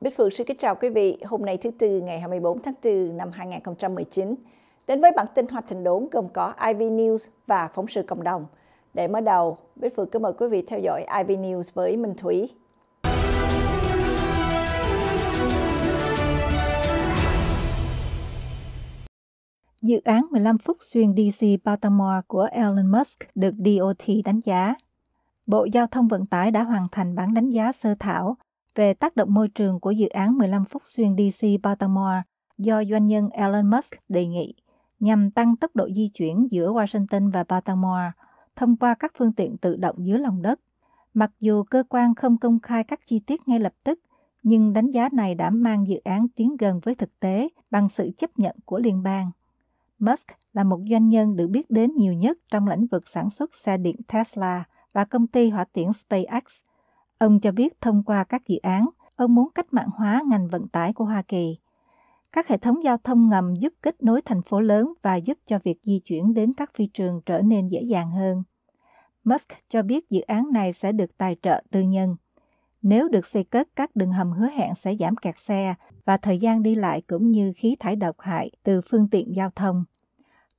Bích Phượng xin kính chào quý vị. Hôm nay thứ Tư ngày 24 tháng 4 năm 2019. Đến với bản tin Hoa Thành Đốn gồm có IV News và phóng sự cộng đồng. Để mở đầu, Bích Phượng kính mời quý vị theo dõi IV News với Minh Thủy. Dự án 15 phút xuyên DC Baltimore của Elon Musk được DOT đánh giá. Bộ Giao thông Vận tải đã hoàn thành bản đánh giá sơ thảo về tác động môi trường của dự án 15 phút xuyên DC Baltimore do doanh nhân Elon Musk đề nghị nhằm tăng tốc độ di chuyển giữa Washington và Baltimore thông qua các phương tiện tự động dưới lòng đất. Mặc dù cơ quan không công khai các chi tiết ngay lập tức, nhưng đánh giá này đã mang dự án tiến gần với thực tế bằng sự chấp nhận của liên bang. Musk là một doanh nhân được biết đến nhiều nhất trong lĩnh vực sản xuất xe điện Tesla và công ty hỏa tiễn SpaceX, Ông cho biết thông qua các dự án, ông muốn cách mạng hóa ngành vận tải của Hoa Kỳ. Các hệ thống giao thông ngầm giúp kết nối thành phố lớn và giúp cho việc di chuyển đến các phi trường trở nên dễ dàng hơn. Musk cho biết dự án này sẽ được tài trợ tư nhân. Nếu được xây cất, các đường hầm hứa hẹn sẽ giảm kẹt xe và thời gian đi lại cũng như khí thải độc hại từ phương tiện giao thông.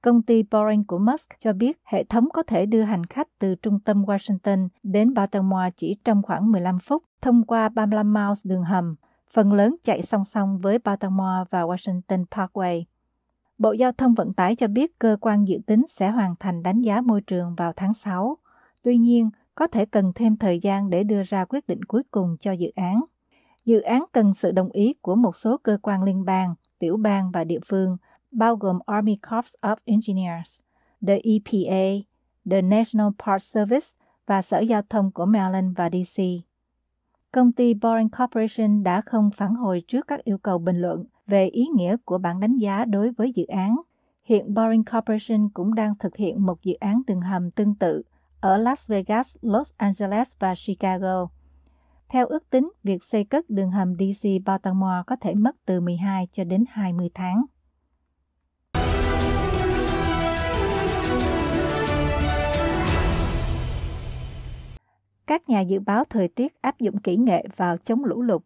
Công ty Boeing của Musk cho biết hệ thống có thể đưa hành khách từ trung tâm Washington đến Baltimore chỉ trong khoảng 15 phút thông qua 35 miles đường hầm, phần lớn chạy song song với Baltimore và Washington Parkway. Bộ Giao thông Vận tải cho biết cơ quan dự tính sẽ hoàn thành đánh giá môi trường vào tháng 6. Tuy nhiên, có thể cần thêm thời gian để đưa ra quyết định cuối cùng cho dự án. Dự án cần sự đồng ý của một số cơ quan liên bang, tiểu bang và địa phương – bao gồm Army Corps of Engineers, the EPA, the National Park Service và Sở Giao thông của Maryland và DC. Công ty Boring Corporation đã không phản hồi trước các yêu cầu bình luận về ý nghĩa của bản đánh giá đối với dự án. Hiện Boring Corporation cũng đang thực hiện một dự án đường hầm tương tự ở Las Vegas, Los Angeles và Chicago. Theo ước tính, việc xây cất đường hầm DC Baltimore có thể mất từ 12 cho đến 20 tháng. các nhà dự báo thời tiết áp dụng kỹ nghệ vào chống lũ lụt.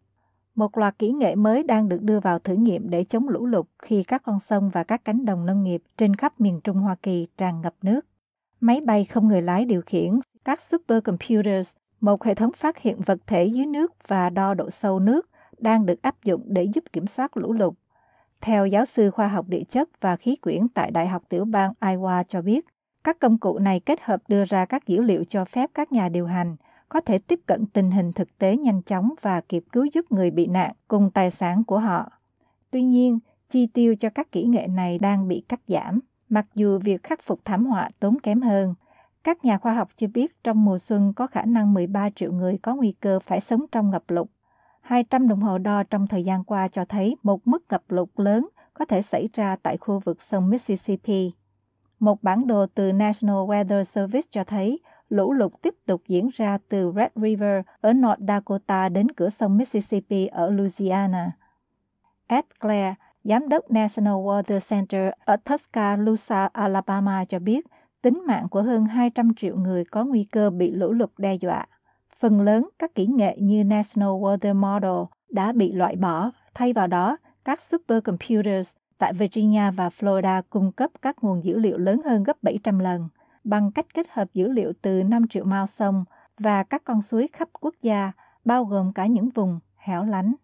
Một loạt kỹ nghệ mới đang được đưa vào thử nghiệm để chống lũ lụt khi các con sông và các cánh đồng nông nghiệp trên khắp miền Trung Hoa Kỳ tràn ngập nước. Máy bay không người lái điều khiển, các supercomputers, một hệ thống phát hiện vật thể dưới nước và đo độ sâu nước đang được áp dụng để giúp kiểm soát lũ lụt. Theo giáo sư khoa học địa chất và khí quyển tại Đại học tiểu bang Iowa cho biết, các công cụ này kết hợp đưa ra các dữ liệu cho phép các nhà điều hành – có thể tiếp cận tình hình thực tế nhanh chóng và kịp cứu giúp người bị nạn cùng tài sản của họ. Tuy nhiên, chi tiêu cho các kỹ nghệ này đang bị cắt giảm, mặc dù việc khắc phục thảm họa tốn kém hơn. Các nhà khoa học cho biết trong mùa xuân có khả năng 13 triệu người có nguy cơ phải sống trong ngập lụt. 200 đồng hồ đo trong thời gian qua cho thấy một mức ngập lụt lớn có thể xảy ra tại khu vực sông Mississippi. Một bản đồ từ National Weather Service cho thấy lũ lụt tiếp tục diễn ra từ Red River ở North Dakota đến cửa sông Mississippi ở Louisiana. Ed Clare, giám đốc National Water Center ở Tuscaloosa, Alabama cho biết, tính mạng của hơn 200 triệu người có nguy cơ bị lũ lụt đe dọa. Phần lớn các kỹ nghệ như National Water Model đã bị loại bỏ, thay vào đó, các supercomputers tại Virginia và Florida cung cấp các nguồn dữ liệu lớn hơn gấp 700 lần – bằng cách kết hợp dữ liệu từ 5 triệu mao sông và các con suối khắp quốc gia, bao gồm cả những vùng hẻo lánh.